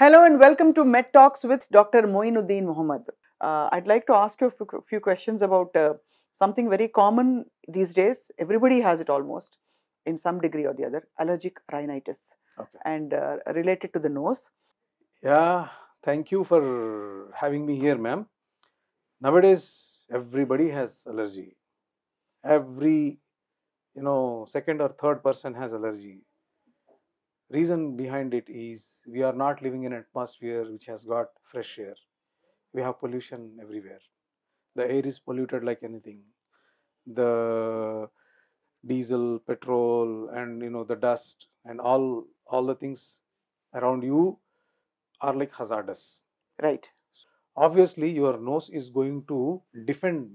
Hello and welcome to Med Talks with Dr. Moinuddin Muhammad. Uh, I'd like to ask you a few questions about uh, something very common these days. Everybody has it almost in some degree or the other allergic rhinitis okay. and uh, related to the nose. Yeah, thank you for having me here, ma'am. Nowadays, everybody has allergy. Every, you know, second or third person has allergy. Reason behind it is we are not living in an atmosphere which has got fresh air. We have pollution everywhere. The air is polluted like anything. The diesel, petrol, and you know the dust and all all the things around you are like hazardous. Right. Obviously, your nose is going to defend.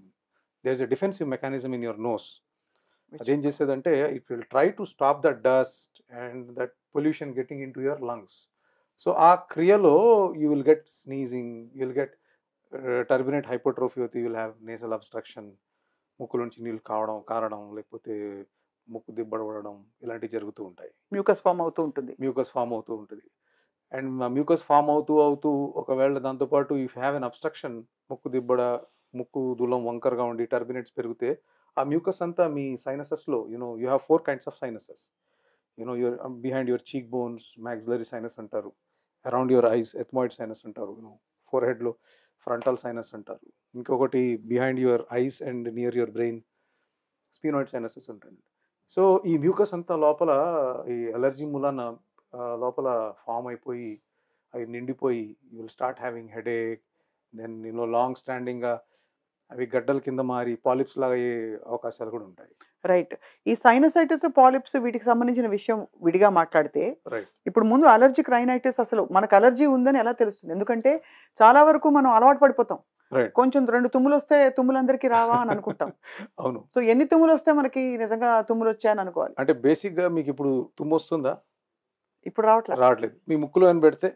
There is a defensive mechanism in your nose. అదేం చేసేదంటే it will try to stop the dust and pollution getting into your lungs so ఆ క్రియలో you will get sneezing you will get turbinate hypotrophy అవుతే you will have nasal obstruction ముక్కు నుంచి నీళ్ళు కావడం కారడం లేకపోతే ముక్కు దిబ్బడబడడం ఇలాంటివి జరుగుతూ ఉంటాయి మ్యూకస్ ఫామ్ అవుతూ ఉంటుంది మ్యూకస్ ఫామ్ అవుతూ ఉంటుంది అండ్ మ్యూకస్ ఫామ్ అవుతూ అవుతూ ఒకవేళ దాంతోపాటు ఇఫ్ హ్యావ్ ఎన్ అబ్స్ట్రక్షన్ ముక్కు దిబ్బడ ముక్కు దూలం వంకరగా ఉండి టర్బినేట్స్ పెరిగితే ఆ మ్యూకస్ అంతా మీ సైనసెస్లో you know you have four kinds of sinuses you know your behind your cheek bones maxillary sinus అంటారు around your eyes ethmoid sinus అంటారు యూనో ఫోర్ హెడ్లో ఫ్రంటల్ సైనస్ అంటారు ఇంకొకటి behind your eyes and near your brain sphenoid sinuses ఉంటాయండి so ఈ mucus అంతా లోపల ఈ అలర్జీ మూలాన లోపల ఫామ్ అయిపోయి అవి నిండిపోయి you will start having headache then you know long స్టాండింగ్గా అవి గడ్డల కింద మారి పాలిప్స్ లాగా అయ్యే అవకాశాలు కూడా ఉంటాయి రైట్ ఈ సైనసైటిస్ పాలిప్స్ వీటికి సంబంధించిన విషయం విడిగా మాట్లాడితే ఇప్పుడు ముందు అలర్జీ క్రైనైటిస్ అసలు మనకు అలర్జీ ఉందని ఎలా తెలుస్తుంది ఎందుకంటే చాలా వరకు మనం అలవాటు పడిపోతాం కొంచెం రెండు తుమ్ములు వస్తే తుమ్ములందరికీ రావా అని అనుకుంటాం అవును సో ఎన్ని తుమ్ములు వస్తే మనకి నిజంగా తుమ్ములు వచ్చాయని అనుకోవాలి అంటే బేసిక్ గా మీకు ఇప్పుడు తుమ్ము వస్తుందా ఇప్పుడు రావట్లేదు రావట్లేదు మీ ముక్కులో అని పెడితే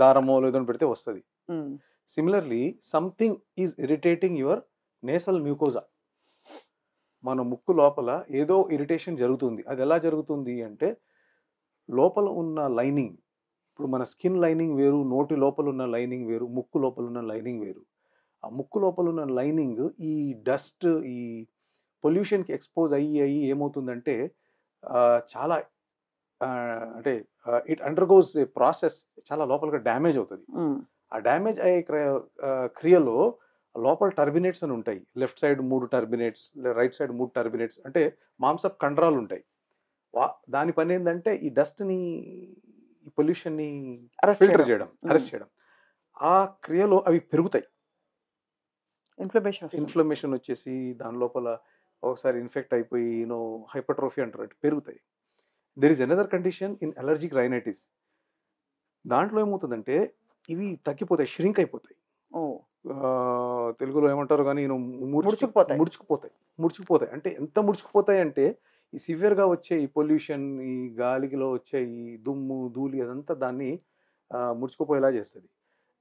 దారమో లేదో పెడితే వస్తుంది similarly something is irritating your nasal mucosa మన ముక్కు లోపల ఏదో ఇరిటేషన్ జరుగుతుంది అది ఎలా జరుగుతుంది అంటే లోపల ఉన్న లైనింగ్ ఇప్పుడు మన స్కిన్ లైనింగ్ వేరు నోటి లోపల ఉన్న లైనింగ్ వేరు ముక్కు లోపల ఉన్న లైనింగ్ వేరు ఆ ముక్కు లోపల ఉన్న లైనింగ్ ఈ డస్ట్ ఈ పొల్యూషన్కి ఎక్స్పోజ్ అయ్యి అయ్యి ఏమవుతుందంటే చాలా అంటే ఇట్ అండర్గోస్ ప్రాసెస్ చాలా లోపలగా డ్యామేజ్ అవుతుంది ఆ డ్యామేజ్ అయ్యే క్రియలో లోపల టర్బినేట్స్ అని ఉంటాయి లెఫ్ట్ సైడ్ మూడు టర్బినేట్స్ రైట్ సైడ్ మూడు టర్బినేట్స్ అంటే మాంసపు కండరాలు ఉంటాయి దాని పని ఏంటంటే ఈ డస్ట్ని ఈ పొల్యూషన్ని ఫిల్టర్ చేయడం అరెస్ట్ చేయడం ఆ క్రియలో అవి పెరుగుతాయి ఇన్ఫ్లమేషన్ ఇన్ఫ్లమేషన్ వచ్చేసి దాని లోపల ఒకసారి ఇన్ఫెక్ట్ అయిపోయి యూనో హైపర్ట్రోఫీ అంటారు పెరుగుతాయి there is another condition in allergic rhinitis దాంట్లో ఏమవుతుందంటే ఇవి తగ్గిపోతాయి ష్రింక్ అయిపోతాయి తెలుగులో ఏమంటారు కానీ ముడుచుకుపోతాయి ముడుచుకుపోతాయి ముడుచుకుపోతాయి అంటే ఎంత ముడుచుకుపోతాయి అంటే ఈ సివియర్గా వచ్చే ఈ పొల్యూషన్ ఈ గాలిలో వచ్చే ఈ దుమ్ము ధూళి అదంతా దాన్ని ముడుచుకుపోయేలా చేస్తుంది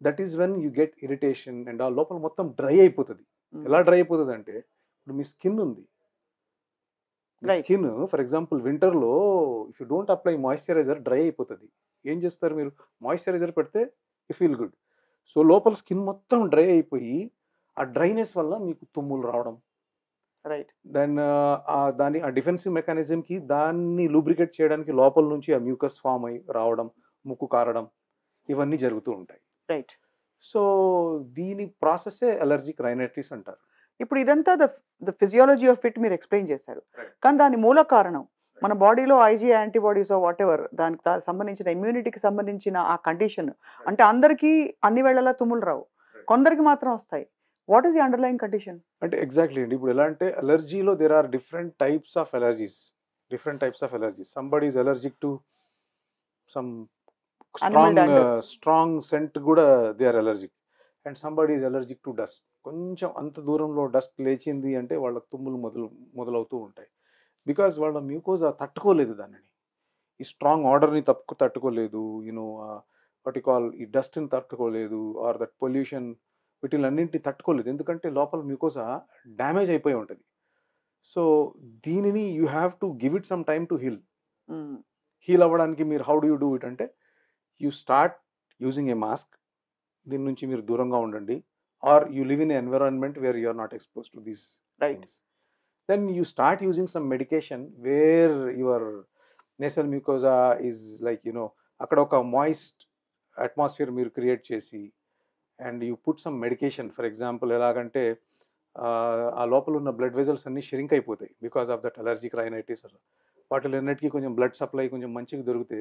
that is when you get irritation and ఆ లోపల మొత్తం డ్రై అయిపోతుంది ఎలా డ్రై అయిపోతుంది అంటే ఇప్పుడు మీ స్కిన్ ఉంది స్కిన్ ఫర్ ఎగ్జాంపుల్ వింటర్లో if you don't apply moisturiser dry అయిపోతుంది ఏం చేస్తారు మీరు మాయిశ్చరైజర్ పెడితే ఫీల్ గుడ్ సో లోపల స్కిన్ మొత్తం డ్రై అయిపోయి ఆ డ్రైనెస్ వల్ల మీకు తుమ్ములు రావడం రైట్ దెన్ దాని ఆ డిఫెన్సివ్ మెకానిజంకి దాన్ని లూబ్రికేట్ చేయడానికి లోపల నుంచి ఆ మ్యూకస్ ఫామ్ అయి రావడం ముక్కు కారడం ఇవన్నీ జరుగుతూ ఉంటాయి రైట్ సో దీని ప్రాసెసే అలర్జిక్ రైనటిస్ అంటారు ఇప్పుడు ఇదంతా ద ఫిజియాలజీ ఆఫ్ ఇట్ మీరు ఎక్స్ప్లెయిన్ చేశారు కానీ దాని మూల కారణం మన బాడీలో ఐజీ యాంటీబాడీస్ వాట్ ఎవర్ దానికి సంబంధించిన ఇమ్యూనిటీకి సంబంధించిన ఆ కండిషన్ అంటే అందరికీ అన్ని వేళలా తుమ్ములు రావు కొందరికి మాత్రం వస్తాయి what is the underline condition అంటే ఎగ్జాక్ట్లీ అండి ఇప్పుడు ఎలా అంటే అలర్జీలో there are different types of allergies different types of allergies somebody is allergic to some strong strong scent కూడా they are allergic and somebody is allergic to dust కొంచెం అంత దూరంలో డస్ట్ లేచింది అంటే వాళ్ళ తుమ్ములు మొదలు మొదలవుతూ ఉంటాయి బికాజ్ వాళ్ళ మ్యూకోజా తట్టుకోలేదు దానిని ఈ స్ట్రాంగ్ ఆర్డర్ని తప్పు తట్టుకోలేదు యూనో వాటి కాల్ ఈ డస్ట్ని తట్టుకోలేదు ఆర్ దట్ పొల్యూషన్ వీటిలన్నింటినీ తట్టుకోలేదు ఎందుకంటే లోపల మ్యూకోజా డ్యామేజ్ అయిపోయి ఉంటుంది సో దీనిని you have to give it some time to heal heal అవ్వడానికి మీరు how do you do it అంటే you start using a mask దీని నుంచి మీరు దూరంగా ఉండండి or you live in environment where you are not expose to these things then you start using some medication where your nasal mucosa is like you know అక్కడ ఒక moist atmosphere మీరు create చేసి and you put some medication for example ఎలాగంటే ఆ లోపల ఉన్న blood vessels అన్నీ shrink అయిపోతాయి because of that allergic rhinitis వాటిలన్నిటికీ కొంచెం బ్లడ్ సప్లై కొంచెం మంచిగా దొరికితే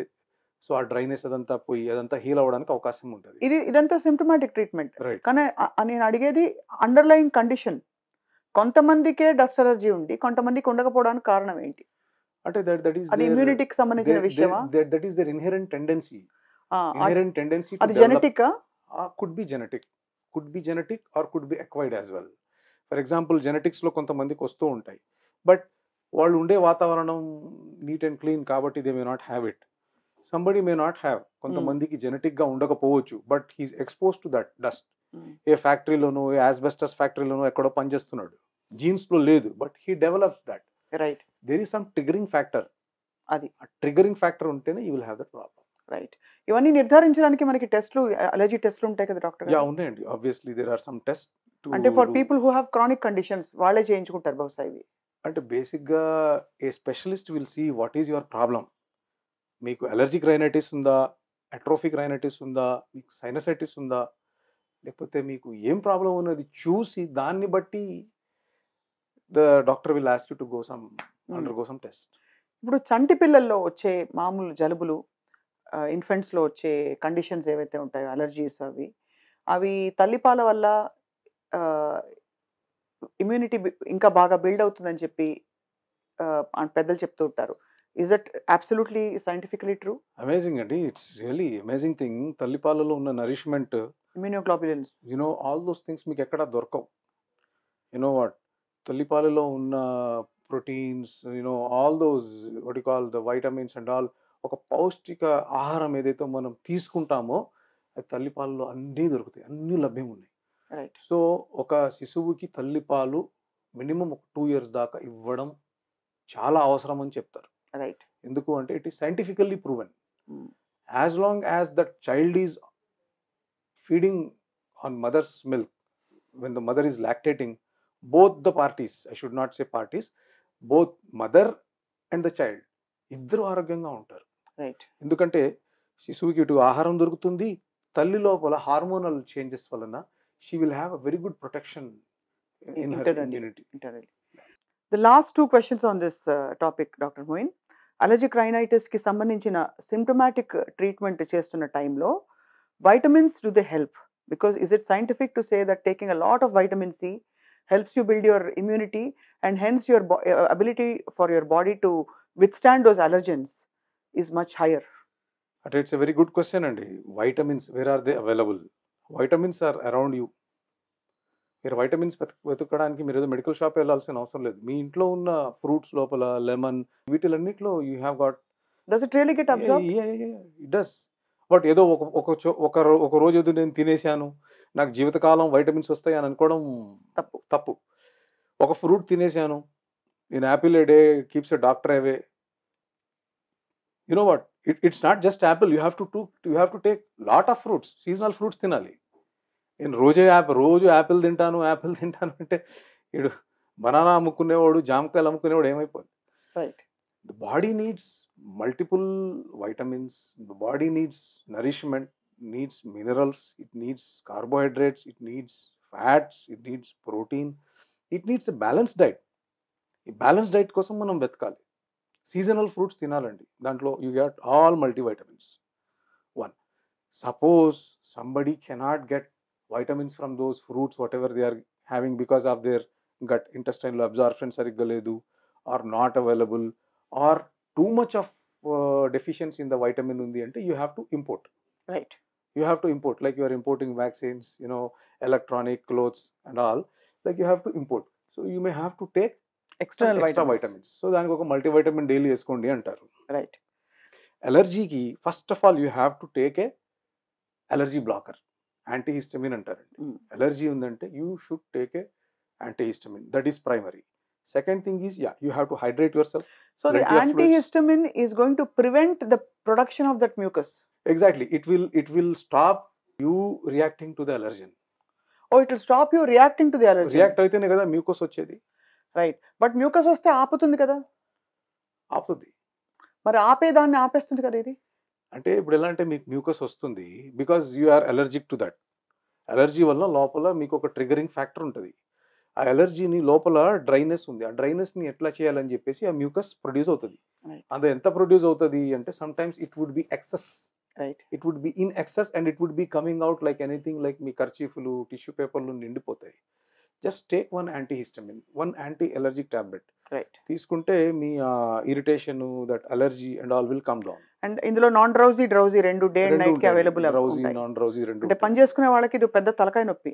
సో ఆ డ్రైనెస్ అదంతా పోయి అదంతా హీల్ అవడానికి అవకాశం ఉంటుంది ఇది ఇదంతా సిమ్టమాటిక్ ట్రీట్మెంట్ కానీ నేను అడిగేది అండర్లయింగ్ కండిషన్ కొంతమందికే డస్ట్ అలర్జీ ఉండి కొంతమందికి ఉండకపోవడానికి కారణం ఏంటి అంటే దట్ దట్ ఈస్ అది ఇమ్యూనిటీకి సంబంధించిన విషయమా that that is inherent tendency inherent tendency అది genetic could be genetic could be genetic or could be acquired as well for example genetics లో కొంతమందికి వస్తూ ఉంటాయి బట్ వాళ్ళు ఉండే వాతావరణం నీట్ అండ్ క్లీన్ కాబట్టి they may not have it somebody may not have కొంతమందికి గా ఉండకపోవచ్చు but he's expose to that dust a ఫ్యాక్టరీలోను ఏ యాస్బెస్టస్ ఫ్యాక్టరీలోనో ఎక్కడో పనిచేస్తున్నాడు జీన్స్ లో లేదు but he develops that right there is some triggering factor అది ట్రిగరింగ్ ఫ్యాక్టర్ ఉంటేనే you will have the problem right ఇవన్నీ నిర్ధారించడానికి మనకి టెస్ట్లు అలర్జీ టెస్ట్లు ఉంటాయి కదా డాక్టర్ యా ఉన్నాయండి obviously there are some test అంటే for people who have chronic conditions వాళ్ళే చేయించుకుంటారు బహుశా ఇవి అంటే బేసిక్గా a specialist will see what is your problem మీకు అలర్జిక్ రైనైటిస్ ఉందా అట్రోఫిక్ రైనైటిస్ ఉందా మీకు సైనసైటిస్ ఉందా లేకపోతే మీకు ఏం ప్రాబ్లం ఉన్నది చూసి దాన్ని బట్టి the doctor will as to go some undergo some test ఇప్పుడు చంటి పిల్లల్లో వచ్చే మామూలు జలుబులు ఇన్ఫెంట్స్లో వచ్చే కండిషన్స్ ఏవైతే ఉంటాయో అలర్జీస్ అవి అవి తల్లిపాల వల్ల ఇమ్యూనిటీ ఇంకా బాగా బిల్డ్ అవుతుందని చెప్పి పెద్దలు చెప్తూ ఉంటారు is that absolutely scientifically true amazing అండి ఇట్స్ రియలీ అమేజింగ్ థింగ్ తల్లిపాలలో ఉన్న nourishment immunoglobulins you know all those things మీకు ఎక్కడ దొరకవు యునో వాట్ తల్లిపాలలో ఉన్న proteins you know all those what call the vitamins and all ఒక పౌష్టిక ఆహారం ఏదైతే మనం తీసుకుంటామో అది తల్లిపాలలో అన్నీ దొరుకుతాయి అన్నీ లభ్యం ఉన్నాయి సో ఒక శిశువుకి తల్లిపాలు మినిమం ఒక టూ ఇయర్స్ దాకా ఇవ్వడం చాలా అవసరం అని చెప్తారు రైట్ ఎందుకు అంటే it is scientifically proven hmm. As long as that child is feeding on mother's milk when the mother is lactating both the parties I should not say parties both mother and the child ఇద్దరు ఆరోగ్యంగా ఉంటారు ఎందుకంటే శిశువుకి ఇటు ఆహారం దొరుకుతుంది తల్లి లోపల hormonal changes వలన she will have a very good protection in immunity the last two questions on this topic doctor Moin allergy క్రైనైటిస్కి సంబంధించిన సిమ్టమాటిక్ ట్రీట్మెంట్ చేస్తున్న టైంలో Vitamins do they help? Because is it scientific to say that taking a lot of vitamin C helps you build your immunity and hence your uh, ability for your body to withstand those allergens is much higher? It's a very good question, And Vitamins, where are they available? Vitamins are around you. మీరు vitamins వెతుక్కడానికి మీరు ఏదో medical shop వెళ్ళాల్సిన అవసరం లేదు మీ ఇంట్లో ఉన్న fruits లోపల లెమన్ వీటిలన్నిట్లో you have got does it really get observe it does but ఏదో ఒక ఒక ఒక ఒక రోజు ఏదో నేను తినేసాను నాకు జీవితకాలం వైటమిన్స్ వస్తాయి అని అనుకోవడం తప్పు తప్పు ఒక ఫ్రూట్ తినేసాను నేను apple a day keeps a doctor away you know what it it's not just apple you have to to you have to take lot of fruits seasonal fruits తినాలి నేను రోజే యాప్ రోజు యాపిల్ తింటాను యాపిల్ తింటాను అంటే ఇడు బనానా అమ్ముకునేవాడు జామకాయలు అమ్ముకునేవాడు ఏమైపోయింది right the body needs multiple vitamins body needs nourishment needs minerals it needs carbohydrates it needs fats it needs protein it needs a balance diet ఈ బ్యాలెన్స్ డైట్ కోసం మనం వెతకాలి సీజనల్ ఫ్రూట్స్ తినాలండి దాంట్లో you got all multivitamins one suppose somebody cannot get vitamins from those fruits whatever they are having because of their gut ఇంటెస్టైన్లో absorption సరిగ్గా లేదు or not available or too much of deficiency in the vitamin ఉంది అంటే you have to import right you have to import like you're importing vaccines you know electronic clothes and all like you have to import so you may have to take external extra vitamins so దానికి ఒక multi vitamin daily వేసుకోండి అంటారు right ఎలర్జీకి first of all you have to take a allergy blocker antihistamine అంటారండి allergy hmm. ఉందంటే you should take a antihistamine that is primary Second thing is, yeah, you have to hydrate yourself. So the antihistamine is going to prevent the production of that mucus. Exactly. It will it will stop you reacting to the allergen. Oh, it will stop you reacting to the allergen. React అయితేనే కదా mucus వచ్చేది. Right but mucus వస్తే ఆపుతుంది కదా ఆపుతుంది మరి ఆపేదాన్ని ఆపేస్తుంది కదా ఇది అంటే ఇప్పుడు ఎలా అంటే మీకు మ్యూకస్ వస్తుంది because you are allergic to that allergy వల్ల లోపల మీకు ఒక ట్రిగరింగ్ ఫ్యాక్టర్ ఉంటుంది ఆ ఎలర్జీని లోపల డ్రైనెస్ ఉంది ఆ డ్రైనెస్ని ఎట్లా చేయాలని చెప్పేసి ఆ మ్యూకస్ ప్రొడ్యూస్ అవుతుంది అది ఎంత ప్రొడ్యూస్ అవుతుంది అంటే some times it would be excess it would be in excess and it would be coming out like anything like మీ ఖర్చీఫులు టిష్యూ పేపర్లు నిండిపోతాయి just take one anti histamine one anti allergic tablet right తీసుకుంటే మీ irritation that allergy and all will come down and ఇందులో non drowsy drowsy రెండు day and night కి available drowsy non drowsy రెండు అంటే పని చేసుకునే వాళ్ళకి ఇది పెద్ద తలకాయ నొప్పి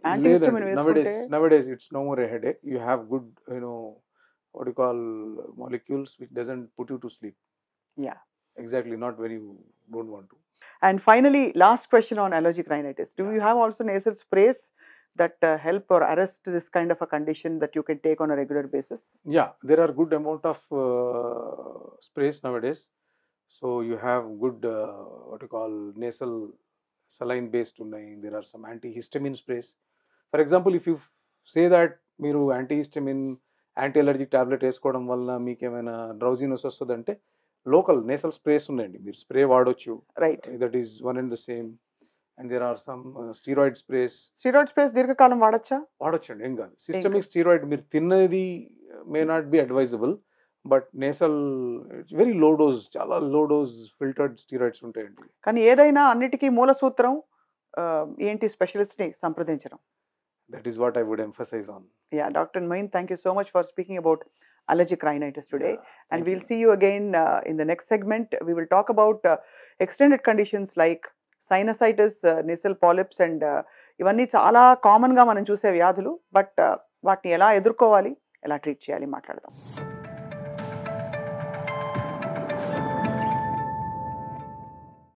nowadays it's no more head you have good you know what you call molecules which doesn't put you to sleep yeah exactly not very you don't want to and finally last question on allergic rhinitis do you have also nasal sprays that uh, help or arrest this kind of a condition that you can take on a regular basis? Yeah, there are good amount of uh, sprays nowadays. So you have good uh, call nasal saline based saline based ఉన్నాయి there are some sprays for example if you say say that మీరు antihistamine anti allergic tablet వేసుకోవడం వల్ల మీకు ఏమైనా drowsiness వస్తుందంటే local nasal sprays ఉన్నాయండి మీరు spray వాడొచ్చు right that is one and the same and there are some steroid sprays steroid sprays దీర్ఘకాలం వాడచ్చా వాడొచ్చండి ఏం కాదు సిస్టమిక్ స్టీరాయిడ్ మీరు తిన్నది may not be advisable but nasal it's very low dose చాలా లో డోస్ ఫిల్టర్డ్ స్టీరాయిడ్స్ ఉంటాయండి కానీ ఏదైనా అన్నిటికీ మూల సూత్రం ఏంటి స్పెషలిస్ట్ని సంప్రదించడం that is what I would emphasize on yeah doctor Moin thank you so much for speaking about allergy క్రైనైటిస్ today and and see you again in the next segment we will talk about extended conditions like sinusitis extended polyps and uh, uh, ఇవన్నీ చాలా కామన్గా మనం చూసే వ్యాధులు but uh, వాటిని ఎలా ఎదుర్కోవాలి ఎలా ట్రీట్ చేయాలి మాట్లాడదాం